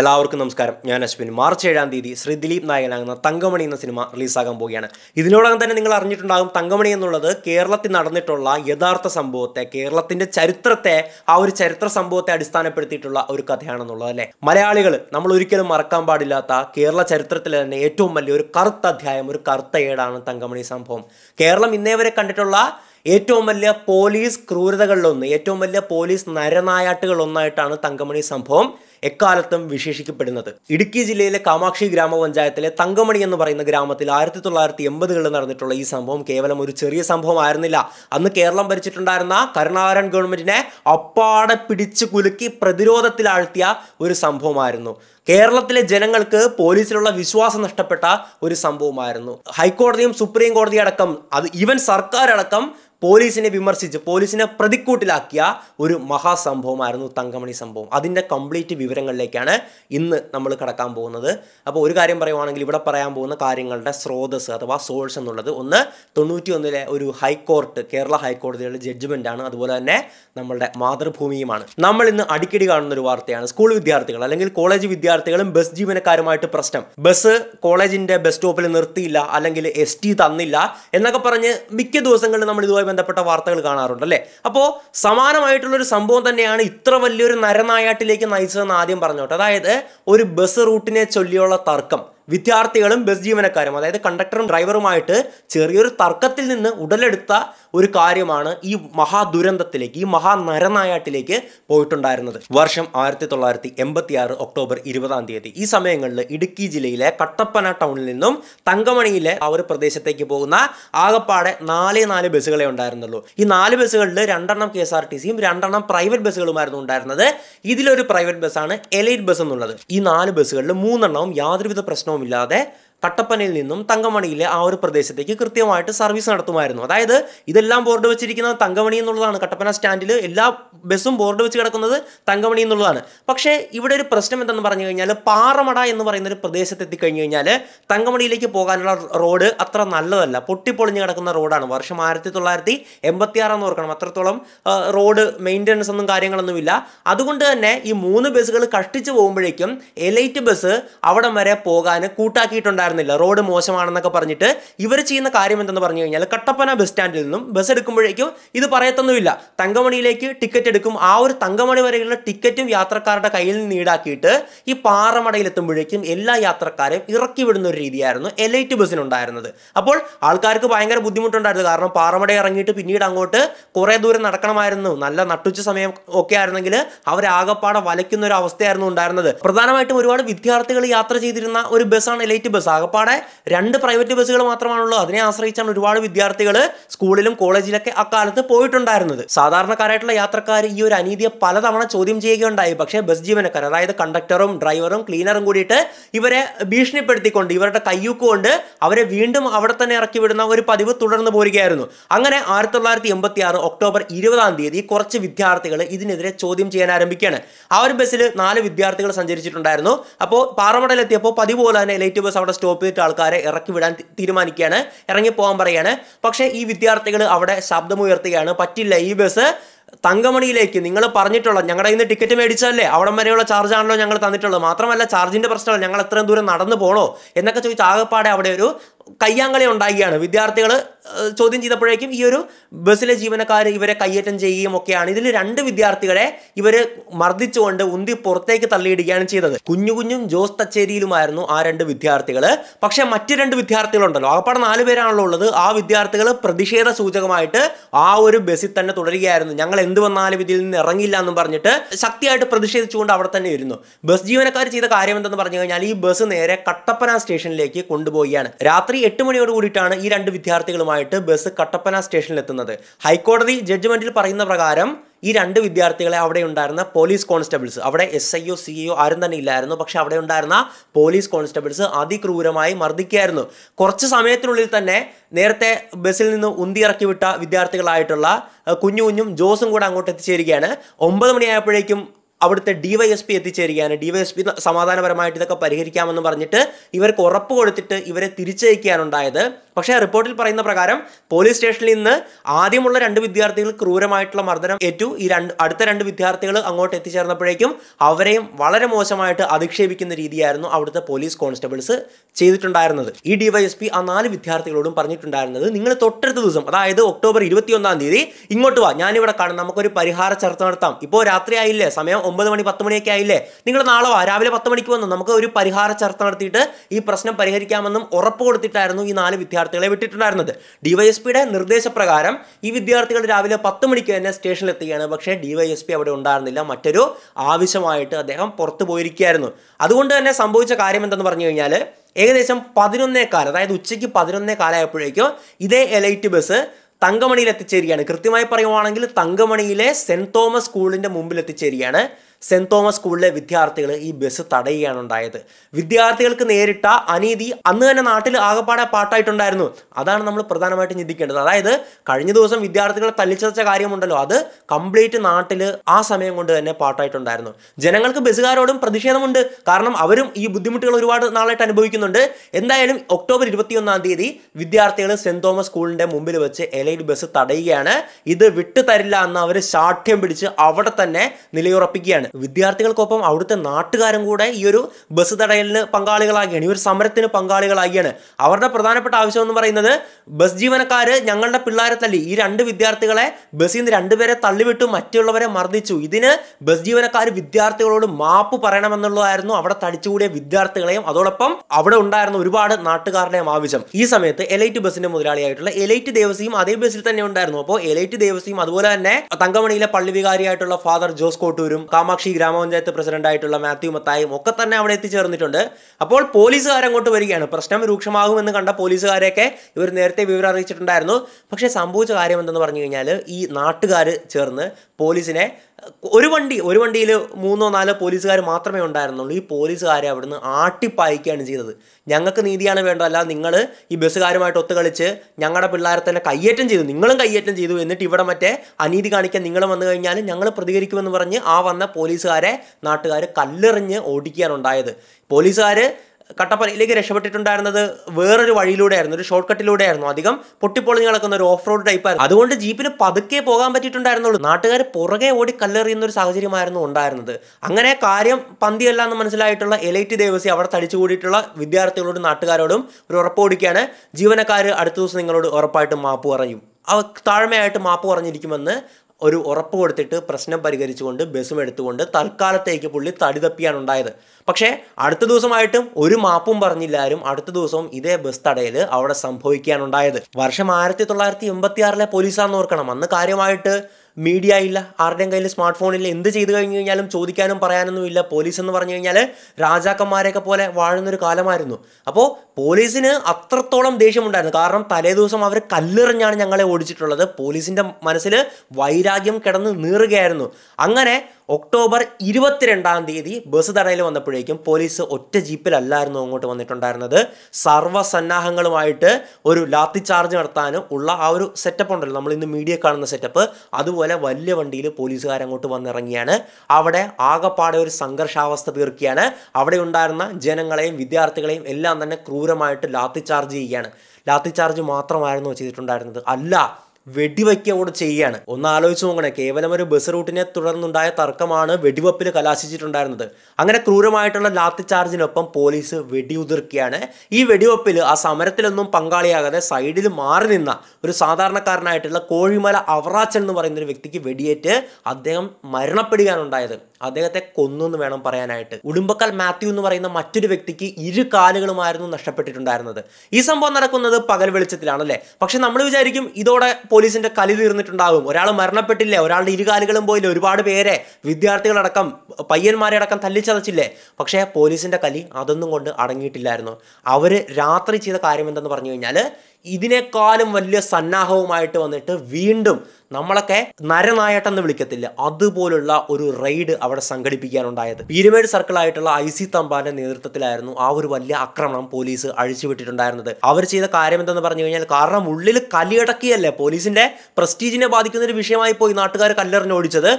എല്ലാവർക്കും നമസ്കാരം ഞാൻ അശ്വിൻ മാർച്ച് ഏഴാം തീയതി ശ്രീ ദിലീപ് നായകനാകുന്ന തങ്കമണി എന്ന സിനിമ റിലീസാകാൻ പോവുകയാണ് ഇതിനോടകം തന്നെ നിങ്ങൾ അറിഞ്ഞിട്ടുണ്ടാകും തങ്കമണി എന്നുള്ളത് കേരളത്തിൽ നടന്നിട്ടുള്ള യഥാർത്ഥ സംഭവത്തെ കേരളത്തിന്റെ ചരിത്രത്തെ ആ ഒരു ചരിത്ര സംഭവത്തെ അടിസ്ഥാനപ്പെടുത്തിയിട്ടുള്ള ഒരു കഥയാണെന്നുള്ളത് അല്ലേ മലയാളികൾ നമ്മൾ ഒരിക്കലും മറക്കാൻ പാടില്ലാത്ത കേരള ചരിത്രത്തിലെ തന്നെ ഏറ്റവും വലിയ ഒരു കറുത്ത അധ്യായം ഒരു കറുത്ത ഏടാണ് തങ്കമണി സംഭവം കേരളം ഇന്നേവരെ കണ്ടിട്ടുള്ള ഏറ്റവും വലിയ പോലീസ് ക്രൂരതകളിലൊന്ന് ഏറ്റവും വലിയ പോലീസ് നരനായാട്ടുകളൊന്നായിട്ടാണ് തങ്കമണി സംഭവം എക്കാലത്തും വിശേഷിക്കപ്പെടുന്നത് ഇടുക്കി ജില്ലയിലെ കാമാക്ഷി ഗ്രാമപഞ്ചായത്തിലെ തങ്കമണി എന്ന് പറയുന്ന ഗ്രാമത്തിൽ ആയിരത്തി തൊള്ളായിരത്തി എൺപതുകളിൽ നടന്നിട്ടുള്ള ഈ സംഭവം കേവലം ഒരു ചെറിയ സംഭവമായിരുന്നില്ല അന്ന് കേരളം ഭരിച്ചിട്ടുണ്ടായിരുന്ന കരുണാകരൻ ഗവൺമെന്റിനെ അപ്പാടെ പിടിച്ചു കുലുക്കി പ്രതിരോധത്തിലാഴ്ത്തിയ ഒരു സംഭവമായിരുന്നു കേരളത്തിലെ ജനങ്ങൾക്ക് പോലീസിലുള്ള വിശ്വാസം നഷ്ടപ്പെട്ട ഒരു സംഭവമായിരുന്നു ഹൈക്കോടതിയും സുപ്രീം കോടതിയും അടക്കം അത് ഈവൻ സർക്കാർ അടക്കം പോലീസിനെ വിമർശിച്ച് പോലീസിനെ പ്രതിക്കൂട്ടിലാക്കിയ ഒരു മഹാസംഭവമായിരുന്നു തങ്കമണി സംഭവം അതിൻ്റെ കംപ്ലീറ്റ് വിവരങ്ങളിലേക്കാണ് ഇന്ന് നമ്മൾ കടക്കാൻ പോകുന്നത് അപ്പോൾ ഒരു കാര്യം പറയുവാണെങ്കിൽ ഇവിടെ പറയാൻ പോകുന്ന കാര്യങ്ങളുടെ സ്രോതസ് അഥവാ സോഴ്സ് എന്നുള്ളത് ഒന്ന് തൊണ്ണൂറ്റി ഒന്നിലെ ഒരു ഹൈക്കോർട്ട് കേരള ഹൈക്കോടതിയുടെ ജഡ്ജ്മെൻ്റാണ് അതുപോലെ തന്നെ നമ്മളുടെ മാതൃഭൂമിയുമാണ് നമ്മൾ ഇന്ന് അടിക്കടി കാണുന്ന ഒരു വാർത്തയാണ് സ്കൂൾ വിദ്യാർത്ഥികൾ അല്ലെങ്കിൽ കോളേജ് വിദ്യാർത്ഥികളും ബസ് ജീവനക്കാരുമായിട്ട് പ്രശ്നം ബസ് കോളേജിൻ്റെ ബസ് സ്റ്റോപ്പിൽ നിർത്തിയില്ല അല്ലെങ്കിൽ എസ് തന്നില്ല എന്നൊക്കെ പറഞ്ഞ് മിക്ക ദിവസങ്ങളിൽ നമ്മൾ ഇതുമായി ബന്ധപ്പെട്ട വാർത്തകൾ കാണാറുണ്ട് അല്ലേ അപ്പോൾ സമാനമായിട്ടുള്ളൊരു സംഭവം തന്നെയാണ് ഇത്ര വലിയൊരു നരനായാട്ടിലേക്ക് നയിച്ചതെന്ന് ആദ്യം പറഞ്ഞോട്ടെ അതായത് ഒരു ബസ് റൂട്ടിനെ ചൊല്ലിയുള്ള തർക്കം വിദ്യാർത്ഥികളും ബസ് ജീവനക്കാരും അതായത് കണ്ടക്ടറും ഡ്രൈവറുമായിട്ട് ചെറിയൊരു തർക്കത്തിൽ നിന്ന് ഉടലെടുത്ത ഒരു കാര്യമാണ് ഈ മഹാദുരന്തത്തിലേക്ക് ഈ മഹാനരനായാട്ടിലേക്ക് പോയിട്ടുണ്ടായിരുന്നത് വർഷം ആയിരത്തി തൊള്ളായിരത്തി എൺപത്തി ആറ് ഒക്ടോബർ ഇരുപതാം തീയതി ഈ സമയങ്ങളിൽ ഇടുക്കി ജില്ലയിലെ കട്ടപ്പന ടൗണിൽ നിന്നും തങ്കമണിയിലെ ആ ഒരു പ്രദേശത്തേക്ക് പോകുന്ന ആകപ്പാടെ നാല് നാല് ബസ്സുകളെ ഉണ്ടായിരുന്നുള്ളൂ ഈ നാല് ബസ്സുകളിൽ രണ്ടെണ്ണം കെ എസ് ആർ ടി സിയും രണ്ടെണ്ണം പ്രൈവറ്റ് ബസ്സുകളുമായിരുന്നു ഉണ്ടായിരുന്നത് ഇതിലൊരു പ്രൈവറ്റ് ബസ്സാണ് എലൈറ്റ് ബസ് എന്നുള്ളത് ഈ നാല് ബസ്സുകളിൽ മൂന്നെണ്ണവും യാതൊരുവിധ പ്രശ്നവും Aston Villa'de കട്ടപ്പനയിൽ നിന്നും തങ്കമണിയിലെ ആ ഒരു പ്രദേശത്തേക്ക് കൃത്യമായിട്ട് സർവീസ് നടത്തുമായിരുന്നു അതായത് ഇതെല്ലാം ബോർഡ് വെച്ചിരിക്കുന്നത് തങ്കമണി എന്നുള്ളതാണ് കട്ടപ്പന സ്റ്റാൻഡിൽ എല്ലാ ബസ്സും ബോർഡ് വെച്ച് കിടക്കുന്നത് തങ്കമണി എന്നുള്ളതാണ് പക്ഷേ ഇവിടെ ഒരു പ്രശ്നം എന്തെന്ന് പറഞ്ഞു കഴിഞ്ഞാൽ പാറമട എന്ന് പറയുന്ന ഒരു പ്രദേശത്ത് എത്തിക്കഴിഞ്ഞ് കഴിഞ്ഞാൽ തങ്കമണിയിലേക്ക് പോകാനുള്ള റോഡ് അത്ര നല്ലതല്ല പൊട്ടിപ്പൊളിഞ്ഞ് കിടക്കുന്ന റോഡാണ് വർഷം ആയിരത്തി തൊള്ളായിരത്തി എൺപത്തി ആറാന്ന് ഓർക്കണം അത്രത്തോളം റോഡ് മെയിൻ്റനൻസ് ഒന്നും കാര്യങ്ങളൊന്നുമില്ല അതുകൊണ്ട് തന്നെ ഈ മൂന്ന് ബസ്സുകൾ കഷ്ടിച്ച് പോകുമ്പോഴേക്കും എലൈറ്റ് ബസ് അവിടം വരെ പോകാൻ കൂട്ടാക്കിയിട്ടുണ്ടായിരുന്നു ഉണ്ടായിരുന്നില്ല റോഡ് മോശമാണെന്നൊക്കെ പറഞ്ഞിട്ട് ഇവർ ചെയ്യുന്ന കാര്യം എന്തെന്ന് പറഞ്ഞു കഴിഞ്ഞാൽ കട്ടപ്പന ബസ് സ്റ്റാൻഡിൽ നിന്നും ബസ് എടുക്കുമ്പോഴേക്കും ഇത് പറയത്തൊന്നുമില്ല തങ്കമണിയിലേക്ക് ടിക്കറ്റ് എടുക്കും ആ ഒരു തങ്കമണി വരെയുള്ള ടിക്കറ്റും യാത്രക്കാരുടെ കയ്യിൽ നിന്ന് ഈടാക്കിയിട്ട് ഈ പാറമടയിൽ എത്തുമ്പോഴേക്കും എല്ലാ യാത്രക്കാരെയും ഇറക്കി വിടുന്ന ഒരു രീതിയായിരുന്നു എലൈറ്റ് ബസ്സിനുണ്ടായിരുന്നത് അപ്പോൾ ആൾക്കാർക്ക് ഭയങ്കര ബുദ്ധിമുട്ടുണ്ടായിരുന്നു കാരണം പാറമട ഇറങ്ങിയിട്ട് പിന്നീട് അങ്ങോട്ട് കുറേ ദൂരം നടക്കണമായിരുന്നു നല്ല നട്ടുച്ച സമയം ഒക്കെ ആയിരുന്നെങ്കിൽ അവരാകപ്പാടെ വലയ്ക്കുന്ന ഒരു അവസ്ഥയായിരുന്നു ഉണ്ടായിരുന്നത് പ്രധാനമായിട്ടും ഒരുപാട് വിദ്യാർത്ഥികൾ യാത്ര ചെയ്തിരുന്ന ഒരു ബസ്സാണ് എലൈറ്റ് ബസ് ആകപ്പാടെ രണ്ട് പ്രൈവറ്റ് ബസ്സുകൾ മാത്രമാണുള്ളൂ അതിനെ ആശ്രയിച്ചാണ് ഒരുപാട് വിദ്യാർത്ഥികൾ സ്കൂളിലും കോളേജിലൊക്കെ അക്കാലത്ത് പോയിട്ടുണ്ടായിരുന്നത് സാധാരണക്കാരായിട്ടുള്ള യാത്രക്കാർ ഈ ഒരു അനീതിയെ പലതവണ ചോദ്യം ചെയ്യുകയുണ്ടായി പക്ഷേ ബസ് ജീവനക്കാർ അതായത് കണ്ടക്ടറും ഡ്രൈവറും ക്ലീനറും കൂടിയിട്ട് ഇവരെ ഭീഷണിപ്പെടുത്തിക്കൊണ്ട് ഇവരുടെ കയ്യൂക്കുകൊണ്ട് അവരെ വീണ്ടും അവിടെ തന്നെ ഇറക്കി വിടുന്ന ഒരു പതിവ് തുടർന്നു പോരുകയായിരുന്നു അങ്ങനെ ആയിരത്തി തൊള്ളായിരത്തി എൺപത്തി ആറ് ഒക്ടോബർ ഇരുപതാം തീയതി കുറച്ച് വിദ്യാർത്ഥികൾ ഇതിനെതിരെ ചോദ്യം ചെയ്യാൻ ആരംഭിക്കുകയാണ് ആ ഒരു ബസ്സിൽ നാല് വിദ്യാർത്ഥികൾ സഞ്ചരിച്ചിട്ടുണ്ടായിരുന്നു അപ്പോൾ പാറമടയിലെത്തിയപ്പോൾ പതിവ് പോലെ തന്നെ ലൈറ്റ് ബസ് അവിടെ സ്റ്റോപ്പ് ചെയ്തിട്ട് ആൾക്കാരെ ഇറക്കി വിടാൻ തീരുമാനിക്കുകയാണ് ഇറങ്ങി പോകാൻ പറയുകയാണ് പക്ഷേ ഈ വിദ്യാർത്ഥികൾ അവിടെ ശബ്ദമുയർത്തുകയാണ് പറ്റില്ല ഈ ബസ് തങ്കമണിയിലേക്ക് നിങ്ങൾ പറഞ്ഞിട്ടുള്ള ഞങ്ങളുടെ ഇന്ന് ടിക്കറ്റ് മേടിച്ചതല്ലേ അവിടം വരെയുള്ള ചാർജാണല്ലോ ഞങ്ങൾ തന്നിട്ടുള്ളത് മാത്രമല്ല ചാർജിൻ്റെ പ്രശ്നമല്ല ഞങ്ങൾ എത്രയും ദൂരം നടന്നു പോകണോ എന്നൊക്കെ ചോദിച്ച് ആകെപ്പാടെ അവിടെ ഒരു കയ്യാങ്കളി ഉണ്ടാകുകയാണ് വിദ്യാർത്ഥികൾ ചോദ്യം ചെയ്തപ്പോഴേക്കും ഈ ഒരു ബസ്സിലെ ജീവനക്കാർ ഇവരെ കയ്യേറ്റം ചെയ്യുകയും ഒക്കെയാണ് ഇതിൽ രണ്ട് വിദ്യാർത്ഥികളെ ഇവർ മർദ്ദിച്ചുകൊണ്ട് ഉന്തി പുറത്തേക്ക് തള്ളിയിടുകയാണ് ചെയ്തത് കുഞ്ഞു കുഞ്ഞും ജോസ് തച്ചേരിയിലുമായിരുന്നു ആ രണ്ട് വിദ്യാർത്ഥികൾ പക്ഷേ മറ്റു രണ്ട് വിദ്യാർത്ഥികളുണ്ടല്ലോ അകപ്പാടെ നാല് പേരാണല്ലോ ഉള്ളത് ആ വിദ്യാർത്ഥികൾ പ്രതിഷേധ സൂചകമായിട്ട് ആ ഒരു ബസ്സിൽ തന്നെ തുടരുകയായിരുന്നു ഞങ്ങൾ എന്ത് വന്നാലും ഇതിൽ നിന്ന് ഇറങ്ങില്ല എന്നും പറഞ്ഞിട്ട് ശക്തിയായിട്ട് പ്രതിഷേധിച്ചുകൊണ്ട് അവിടെ തന്നെ ഇരുന്നു ബസ് ജീവനക്കാർ ചെയ്ത കാര്യം എന്തെന്ന് പറഞ്ഞു കഴിഞ്ഞാൽ ഈ ബസ് നേരെ കട്ടപ്പന സ്റ്റേഷനിലേക്ക് കൊണ്ടുപോവുകയാണ് രാത്രി എട്ട് മണിയോട് കൂടിയിട്ടാണ് ഈ രണ്ട് വിദ്യാർത്ഥികളും ഭാഗമായിട്ട് ബസ് കട്ടപ്പന സ്റ്റേഷനിൽ എത്തുന്നത് ഹൈക്കോടതി ജഡ്ജ്മെന്റിൽ പറയുന്ന പ്രകാരം ഈ രണ്ട് വിദ്യാർത്ഥികളെ അവിടെ ഉണ്ടായിരുന്ന പോലീസ് കോൺസ്റ്റബിൾസ് അവിടെ എസ് ഐ ഒ സി ഒ ആരും തന്നെ ഇല്ലായിരുന്നു പക്ഷെ അവിടെ ഉണ്ടായിരുന്ന പോലീസ് കോൺസ്റ്റബിൾസ് അതിക്രൂരമായി മർദ്ദിക്കുകയായിരുന്നു കുറച്ച് സമയത്തിനുള്ളിൽ തന്നെ നേരത്തെ ബസ്സിൽ നിന്ന് ഉന്തിയിറക്കി വിട്ട വിദ്യാർത്ഥികളായിട്ടുള്ള കുഞ്ഞു കുഞ്ഞും ജോസും കൂടെ അങ്ങോട്ട് എത്തിച്ചേരുകയാണ് ഒമ്പത് മണിയായപ്പോഴേക്കും അവിടുത്തെ ഡിവൈഎസ്പി എത്തിച്ചേരുകയാണ് ഡിവൈഎസ്പി സമാധാനപരമായിട്ട് ഇതൊക്കെ പരിഹരിക്കാമെന്ന് പറഞ്ഞിട്ട് ഇവർക്ക് ഉറപ്പ് കൊടുത്തിട്ട് ഇവരെ തിരിച്ചയക്കാനുണ്ടായത് പക്ഷേ റിപ്പോർട്ടിൽ പറയുന്ന പ്രകാരം പോലീസ് സ്റ്റേഷനിൽ നിന്ന് ആദ്യമുള്ള രണ്ട് വിദ്യാർത്ഥികൾ ക്രൂരമായിട്ടുള്ള മർദ്ദനം ഏറ്റു ഈ രണ്ട് അടുത്ത രണ്ട് വിദ്യാർത്ഥികൾ അങ്ങോട്ട് എത്തിച്ചേർന്നപ്പോഴേക്കും അവരെയും വളരെ മോശമായിട്ട് അധിക്ഷേപിക്കുന്ന രീതിയായിരുന്നു അവിടുത്തെ പോലീസ് കോൺസ്റ്റബിൾസ് ചെയ്തിട്ടുണ്ടായിരുന്നത് ഈ ഡിവൈഎസ്പി ആ നാല് വിദ്യാർത്ഥികളോടും പറഞ്ഞിട്ടുണ്ടായിരുന്നത് നിങ്ങൾ തൊട്ടടുത്ത ദിവസം അതായത് ഒക്ടോബർ ഒന്നാം തീയതി ഇങ്ങോട്ട് വാ ഞാനിവിടെ കാണാം നമുക്കൊരു പരിഹാര ചർച്ച നടത്താം ഇപ്പോൾ രാത്രിയായില്ലേ സമയം ഒമ്പത് മണി പത്ത് മണിയൊക്കെ ആയില്ലേ നിങ്ങൾ നാളെ വാ രാവിലെ പത്ത് മണിക്ക് വന്നു നമുക്ക് ഒരു പരിഹാര ചർച്ച നടത്തിയിട്ട് ഈ പ്രശ്നം പരിഹരിക്കാമെന്നും ഉറപ്പ് കൊടുത്തിട്ടായിരുന്നു ഈ നാല് വിദ്യാർത്ഥികളെ വിട്ടിട്ടുണ്ടായിരുന്നത് ഡിവൈഎസ്പിയുടെ നിർദ്ദേശപ്രകാരം ഈ വിദ്യാർത്ഥികൾ രാവിലെ പത്ത് മണിക്ക് തന്നെ എത്തുകയാണ് പക്ഷേ ഡിവൈഎസ്പി അവിടെ ഉണ്ടായിരുന്നില്ല മറ്റൊരു ആവശ്യമായിട്ട് അദ്ദേഹം പുറത്തു പോയിരിക്കുകയായിരുന്നു അതുകൊണ്ട് തന്നെ സംഭവിച്ച കാര്യം എന്തെന്ന് പറഞ്ഞു കഴിഞ്ഞാൽ ഏകദേശം പതിനൊന്നേ കാലം അതായത് ഉച്ചയ്ക്ക് പതിനൊന്നേ കാലമായപ്പോഴേക്കും ഇതേ എലൈറ്റ് ബസ് തങ്കമണിയിൽ എത്തിച്ചേരുകയാണ് കൃത്യമായി പറയുവാണെങ്കിൽ തങ്കമണിയിലെ സെൻറ് തോമസ് സ്കൂളിൻ്റെ മുമ്പിൽ എത്തിച്ചേരുകയാണ് സെൻറ് തോമസ് സ്കൂളിലെ വിദ്യാർത്ഥികൾ ഈ ബസ് തടയുകയാണ് ഉണ്ടായത് വിദ്യാർത്ഥികൾക്ക് നേരിട്ട അനീതി അന്ന് തന്നെ നാട്ടിൽ ആകപ്പാടെ പാട്ടായിട്ടുണ്ടായിരുന്നു അതാണ് നമ്മൾ പ്രധാനമായിട്ട് ചിന്തിക്കേണ്ടത് അതായത് കഴിഞ്ഞ ദിവസം വിദ്യാർത്ഥികളെ തല്ലിച്ചതച്ച കാര്യമുണ്ടല്ലോ അത് കംപ്ലീറ്റ് നാട്ടിൽ ആ സമയം കൊണ്ട് തന്നെ പാട്ടായിട്ടുണ്ടായിരുന്നു ജനങ്ങൾക്ക് ബസ്സുകാരോടും പ്രതിഷേധമുണ്ട് കാരണം അവരും ഈ ബുദ്ധിമുട്ടുകൾ ഒരുപാട് നാളായിട്ട് അനുഭവിക്കുന്നുണ്ട് എന്തായാലും ഒക്ടോബർ ഇരുപത്തിയൊന്നാം തീയതി വിദ്യാർത്ഥികൾ സെൻറ് തോമസ് സ്കൂളിൻ്റെ മുമ്പിൽ വെച്ച് എലൈറ്റ് ബസ് തടയുകയാണ് ഇത് വിട്ടു തരില്ല എന്ന് അവർ ശാഠ്യം പിടിച്ച് അവിടെ തന്നെ നിലയുറപ്പിക്കുകയാണ് വിദ്യാർത്ഥികൾക്കൊപ്പം അവിടുത്തെ നാട്ടുകാരും കൂടെ ഈ ഒരു ബസ് തടയലിന് പങ്കാളികളാകിയാണ് ഈ ഒരു സമരത്തിന് പങ്കാളികളാകിയാണ് അവരുടെ പ്രധാനപ്പെട്ട ആവശ്യം എന്ന് പറയുന്നത് ബസ് ജീവനക്കാർ ഞങ്ങളുടെ പിള്ളേരെ തല്ലി ഈ രണ്ട് വിദ്യാർത്ഥികളെ ബസ്സിൽ നിന്ന് രണ്ടുപേരെ തള്ളിവിട്ടു മറ്റുള്ളവരെ മർദ്ദിച്ചു ഇതിന് ബസ് ജീവനക്കാർ വിദ്യാർത്ഥികളോട് മാപ്പ് പറയണമെന്നുള്ളതായിരുന്നു അവിടെ തടിച്ചുകൂടിയ വിദ്യാർത്ഥികളെയും അതോടൊപ്പം അവിടെ ഉണ്ടായിരുന്ന ഒരുപാട് നാട്ടുകാരുടെയും ആവശ്യം ഈ സമയത്ത് എലൈറ്റ് ബസ്സിന്റെ മുതലാളിയായിട്ടുള്ള എലൈറ്റ് ദേവസിയും അതേ ബസ്സിൽ തന്നെ ഉണ്ടായിരുന്നു അപ്പോൾ എലൈറ്റ് ദേവസിയും അതുപോലെ തന്നെ തങ്കമണിയിലെ പള്ളി വികാരിയായിട്ടുള്ള ഫാദർ ജോസ് കോട്ടൂരും കാമാക്ഷി പക്ഷി ഗ്രാമപഞ്ചായത്ത് പ്രസിഡന്റായിട്ടുള്ള മാത്യു മത്തായും ഒക്കെ തന്നെ അവിടെ എത്തിച്ചേർന്നിട്ടുണ്ട് അപ്പോൾ അങ്ങോട്ട് വരികയാണ് പ്രശ്നം രൂക്ഷമാകുമെന്ന് കണ്ട പോലീസുകാരെയൊക്കെ ഇവർ നേരത്തെ വിവരം അറിയിച്ചിട്ടുണ്ടായിരുന്നു പക്ഷേ സംഭവിച്ച കാര്യം എന്തെന്ന് പറഞ്ഞു കഴിഞ്ഞാൽ ഈ നാട്ടുകാർ ചേർന്ന് പോലീസിനെ ഒരു വണ്ടി ഒരു വണ്ടിയിൽ മൂന്നോ നാലോ പോലീസുകാർ മാത്രമേ ഉണ്ടായിരുന്നുള്ളൂ ഈ പോലീസുകാരെ അവിടുന്ന് ആട്ടിപ്പായിക്കുകയാണ് ചെയ്തത് ഞങ്ങൾക്ക് നീതിയാണ് വേണ്ട അല്ല നിങ്ങൾ ഈ ബസ്സുകാരുമായിട്ട് കളിച്ച് ഞങ്ങളുടെ പിള്ളേരെ തന്നെ കയ്യേറ്റം ചെയ്തു നിങ്ങളും കയ്യേറ്റം ചെയ്തു എന്നിട്ട് ഇവിടെ മറ്റേ അനീതി കാണിക്കാൻ നിങ്ങൾ വന്നു കഴിഞ്ഞാൽ ഞങ്ങൾ പ്രതികരിക്കുമെന്ന് പറഞ്ഞ് ആ വന്ന പോലീസുകാരെ നാട്ടുകാർ കല്ലെറിഞ്ഞ് ഓടിക്കുകയാണ് ഉണ്ടായത് പോലീസുകാർ കട്ടപ്പനയിലേക്ക് രക്ഷപ്പെട്ടിട്ടുണ്ടായിരുന്നത് വേറൊരു വഴിയിലൂടെയായിരുന്നു ഒരു ഷോർട്ട് കട്ടിലൂടെയായിരുന്നു അധികം പൊട്ടിപ്പൊളിഞ്ഞ് കിടക്കുന്ന ഒരു ഓഫ് റോഡ് ടൈപ്പായിരുന്നു അതുകൊണ്ട് ജീപ്പിന് പതുക്കെ പോകാൻ പറ്റിയിട്ടുണ്ടായിരുന്നുള്ളൂ നാട്ടുകാർ പുറകെ ഓടി കല്ലെറിയുന്ന ഒരു സാഹചര്യമായിരുന്നു ഉണ്ടായിരുന്നത് അങ്ങനെ കാര്യം പന്തിയല്ല എന്ന് മനസ്സിലായിട്ടുള്ള എലൈറ്റ് ദേവസി അവിടെ തടിച്ചു കൂടിയിട്ടുള്ള വിദ്യാർത്ഥികളോടും നാട്ടുകാരോടും ഒരു ഉറപ്പോടിക്കുകയാണ് ജീവനക്കാർ അടുത്ത ദിവസം നിങ്ങളോട് ഉറപ്പായിട്ടും മാപ്പ് പറയും അവ താഴ്മയായിട്ട് മാപ്പ് പറഞ്ഞിരിക്കുമെന്ന് ഒരു ഉറപ്പ് കൊടുത്തിട്ട് പ്രശ്നം പരിഹരിച്ചുകൊണ്ട് ബസ്സും എടുത്തുകൊണ്ട് തൽക്കാലത്തേക്ക് പുള്ളി തടി തപ്പിയാണ് ഉണ്ടായത് പക്ഷേ അടുത്ത ദിവസമായിട്ടും ഒരു മാപ്പും പറഞ്ഞില്ലാരും അടുത്ത ദിവസവും ഇതേ ബസ് തടയൽ അവിടെ സംഭവിക്കാനുണ്ടായത് വർഷം ആയിരത്തി തൊള്ളായിരത്തി എൺപത്തി ആറിലെ പോലീസാന്ന് ഓർക്കണം അന്ന് കാര്യമായിട്ട് മീഡിയ ഇല്ല ആരുടെയും കയ്യിൽ സ്മാർട്ട് ഫോണില്ല എന്ത് ചെയ്തു കഴിഞ്ഞു കഴിഞ്ഞാലും ചോദിക്കാനും പറയാനൊന്നും ഇല്ല പോലീസ് എന്ന് പറഞ്ഞു കഴിഞ്ഞാൽ രാജാക്കന്മാരെയൊക്കെ പോലെ വാഴുന്നൊരു കാലമായിരുന്നു അപ്പോൾ പോലീസിന് അത്രത്തോളം ദേഷ്യമുണ്ടായിരുന്നു കാരണം തലേദിവസം അവർ കല്ലെറിഞ്ഞാണ് ഞങ്ങളെ ഓടിച്ചിട്ടുള്ളത് പോലീസിൻ്റെ മനസ്സിൽ വൈരാഗ്യം കിടന്ന് നീറുകയായിരുന്നു അങ്ങനെ ഒക്ടോബർ ഇരുപത്തിരണ്ടാം തീയതി ബസ് തടയിൽ വന്നപ്പോഴേക്കും പോലീസ് ഒറ്റ ജീപ്പിലല്ലായിരുന്നു അങ്ങോട്ട് വന്നിട്ടുണ്ടായിരുന്നത് സർവ്വസന്നാഹങ്ങളുമായിട്ട് ഒരു ലാത്തി ചാർജ് നടത്താനും ഉള്ള ആ ഒരു സെറ്റപ്പ് ഉണ്ടല്ലോ നമ്മൾ ഇന്ന് മീഡിയ കാണുന്ന സെറ്റപ്പ് അതുപോലെ വലിയ വണ്ടിയിൽ അങ്ങോട്ട് വന്നിറങ്ങിയാണ് അവിടെ ആകപ്പാടെ ഒരു സംഘർഷാവസ്ഥ തീർക്കുകയാണ് അവിടെ ഉണ്ടായിരുന്ന ജനങ്ങളെയും വിദ്യാർത്ഥികളെയും എല്ലാം തന്നെ ക്രൂരമായിട്ട് ലാത്തി ചാർജ് ചെയ്യുകയാണ് ലാത്തി ചാർജ് മാത്രമായിരുന്നു ചെയ്തിട്ടുണ്ടായിരുന്നത് അല്ല വെടിവയ്ക്കുക കൂടെ ചെയ്യുകയാണ് ഒന്ന് ആലോചിച്ച് നോക്കണേ കേവലം ഒരു ബസ് റൂട്ടിനെ തുടർന്നുണ്ടായ തർക്കമാണ് വെടിവെപ്പിൽ കലാശിച്ചിട്ടുണ്ടായിരുന്നത് അങ്ങനെ ക്രൂരമായിട്ടുള്ള ലാത്തി ചാർജിനൊപ്പം പോലീസ് വെടിയുതിർക്കുകയാണ് ഈ വെടിവെപ്പിൽ ആ സമരത്തിലൊന്നും പങ്കാളിയാകാതെ സൈഡിൽ മാറി നിന്ന ഒരു സാധാരണക്കാരനായിട്ടുള്ള കോഴിമല അവറാച്ചൻ എന്ന് പറയുന്ന ഒരു വ്യക്തിക്ക് വെടിയേറ്റ് അദ്ദേഹം മരണപ്പെടുകയാണ് ഉണ്ടായത് അദ്ദേഹത്തെ കൊന്നു എന്ന് വേണം പറയാനായിട്ട് ഉടുമ്പക്കൽ മാത്യു എന്ന് പറയുന്ന മറ്റൊരു വ്യക്തിക്ക് ഇരു കാലുകളുമായിരുന്നു നഷ്ടപ്പെട്ടിട്ടുണ്ടായിരുന്നത് ഈ സംഭവം നടക്കുന്നത് പകൽ വെളിച്ചത്തിലാണ് അല്ലേ പക്ഷെ നമ്മൾ വിചാരിക്കും ഇതോടെ പോലീസിന്റെ കലി തീർന്നിട്ടുണ്ടാകും ഒരാൾ മരണപ്പെട്ടില്ലേ ഒരാളുടെ ഇരു കാലുകളും പോയില്ലേ ഒരുപാട് പേരെ വിദ്യാർത്ഥികളടക്കം പയ്യന്മാരെ അടക്കം തല്ലിച്ചതച്ചില്ലേ പക്ഷേ പോലീസിന്റെ കലി അതൊന്നും കൊണ്ട് അടങ്ങിയിട്ടില്ലായിരുന്നു അവർ രാത്രി ചെയ്ത കാര്യം എന്തെന്ന് പറഞ്ഞു കഴിഞ്ഞാൽ ഇതിനേക്കാളും വലിയ സന്നാഹവുമായിട്ട് വന്നിട്ട് വീണ്ടും നമ്മളൊക്കെ നരനായട്ടെന്ന് വിളിക്കത്തില്ല അതുപോലുള്ള ഒരു റെയ്ഡ് അവിടെ സംഘടിപ്പിക്കാനുണ്ടായത് പീരുമേട് സർക്കിളായിട്ടുള്ള ഐ സി തമ്പാന്റെ നേതൃത്വത്തിലായിരുന്നു ആ ഒരു വലിയ ആക്രമണം പോലീസ് അഴിച്ചുവിട്ടിട്ടുണ്ടായിരുന്നത് അവർ ചെയ്ത കാര്യം എന്തെന്ന് പറഞ്ഞു കഴിഞ്ഞാൽ കാരണം ഉള്ളിൽ കലിയടക്കിയല്ലേ പോലീസിന്റെ പ്രസ്റ്റീജിനെ ബാധിക്കുന്ന ഒരു വിഷയമായി പോയി നാട്ടുകാർ കല്ലെറിഞ്ഞ് ഓടിച്ചത്